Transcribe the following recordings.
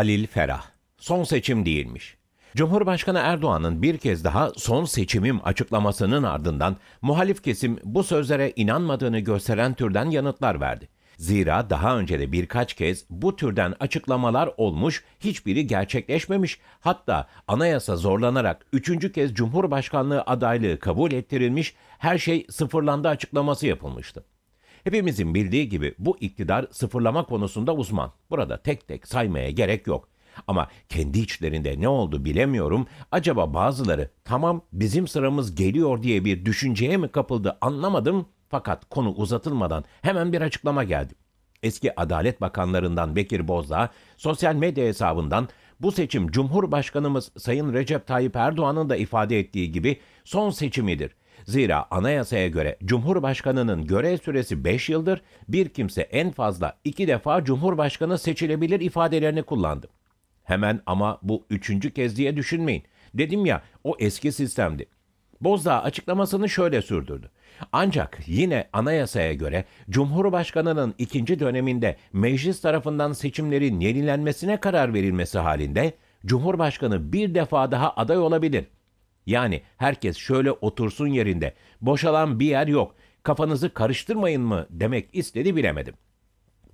Halil Ferah. Son seçim değilmiş. Cumhurbaşkanı Erdoğan'ın bir kez daha son seçimim açıklamasının ardından muhalif kesim bu sözlere inanmadığını gösteren türden yanıtlar verdi. Zira daha önce de birkaç kez bu türden açıklamalar olmuş, hiçbiri gerçekleşmemiş. Hatta anayasa zorlanarak üçüncü kez Cumhurbaşkanlığı adaylığı kabul ettirilmiş, her şey sıfırlandı açıklaması yapılmıştı. Hepimizin bildiği gibi bu iktidar sıfırlama konusunda uzman. Burada tek tek saymaya gerek yok. Ama kendi içlerinde ne oldu bilemiyorum. Acaba bazıları tamam bizim sıramız geliyor diye bir düşünceye mi kapıldı anlamadım. Fakat konu uzatılmadan hemen bir açıklama geldi. Eski Adalet Bakanlarından Bekir Bozdağ sosyal medya hesabından bu seçim Cumhurbaşkanımız Sayın Recep Tayyip Erdoğan'ın da ifade ettiği gibi son seçimidir. Zira anayasaya göre Cumhurbaşkanı'nın görev süresi 5 yıldır bir kimse en fazla 2 defa Cumhurbaşkanı seçilebilir ifadelerini kullandı. Hemen ama bu üçüncü kez diye düşünmeyin. Dedim ya o eski sistemdi. Bozdağ açıklamasını şöyle sürdürdü. Ancak yine anayasaya göre Cumhurbaşkanı'nın ikinci döneminde meclis tarafından seçimlerin yenilenmesine karar verilmesi halinde Cumhurbaşkanı bir defa daha aday olabilir.'' Yani herkes şöyle otursun yerinde, boşalan bir yer yok, kafanızı karıştırmayın mı demek istedi bilemedim.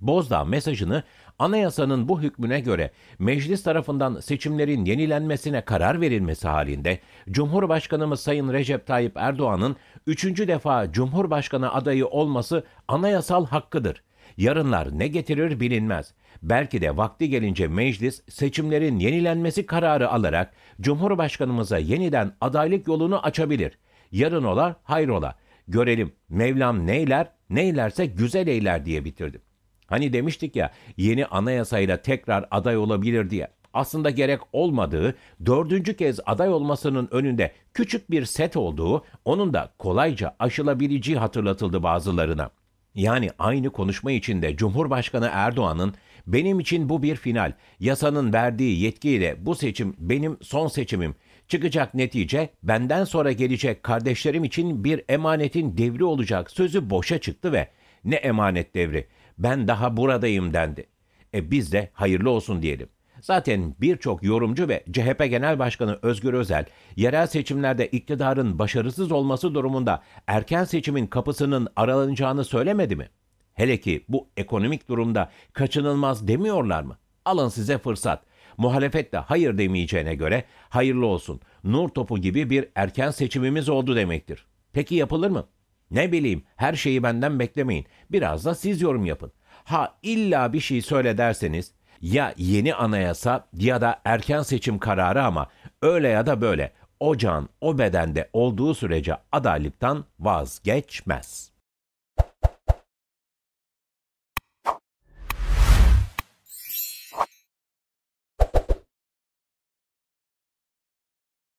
Bozdağ mesajını anayasanın bu hükmüne göre meclis tarafından seçimlerin yenilenmesine karar verilmesi halinde Cumhurbaşkanımız Sayın Recep Tayyip Erdoğan'ın üçüncü defa Cumhurbaşkanı adayı olması anayasal hakkıdır Yarınlar ne getirir bilinmez. Belki de vakti gelince meclis seçimlerin yenilenmesi kararı alarak Cumhurbaşkanımıza yeniden adaylık yolunu açabilir. Yarın ola hayrola. Görelim Mevlam neyler, neylerse güzel eyler diye bitirdim. Hani demiştik ya yeni anayasayla tekrar aday olabilir diye. Aslında gerek olmadığı, dördüncü kez aday olmasının önünde küçük bir set olduğu, onun da kolayca aşılabileceği hatırlatıldı bazılarına. Yani aynı konuşma içinde Cumhurbaşkanı Erdoğan'ın benim için bu bir final, yasanın verdiği yetkiyle bu seçim benim son seçimim, çıkacak netice benden sonra gelecek kardeşlerim için bir emanetin devri olacak sözü boşa çıktı ve ne emanet devri, ben daha buradayım dendi. E biz de hayırlı olsun diyelim. Zaten birçok yorumcu ve CHP Genel Başkanı Özgür Özel, yerel seçimlerde iktidarın başarısız olması durumunda erken seçimin kapısının aralanacağını söylemedi mi? Hele ki bu ekonomik durumda kaçınılmaz demiyorlar mı? Alın size fırsat. Muhalefet de hayır demeyeceğine göre hayırlı olsun. Nur topu gibi bir erken seçimimiz oldu demektir. Peki yapılır mı? Ne bileyim her şeyi benden beklemeyin. Biraz da siz yorum yapın. Ha illa bir şey söyle derseniz ya yeni anayasa ya da erken seçim kararı ama öyle ya da böyle o can, o bedende olduğu sürece adaylıktan vazgeçmez.''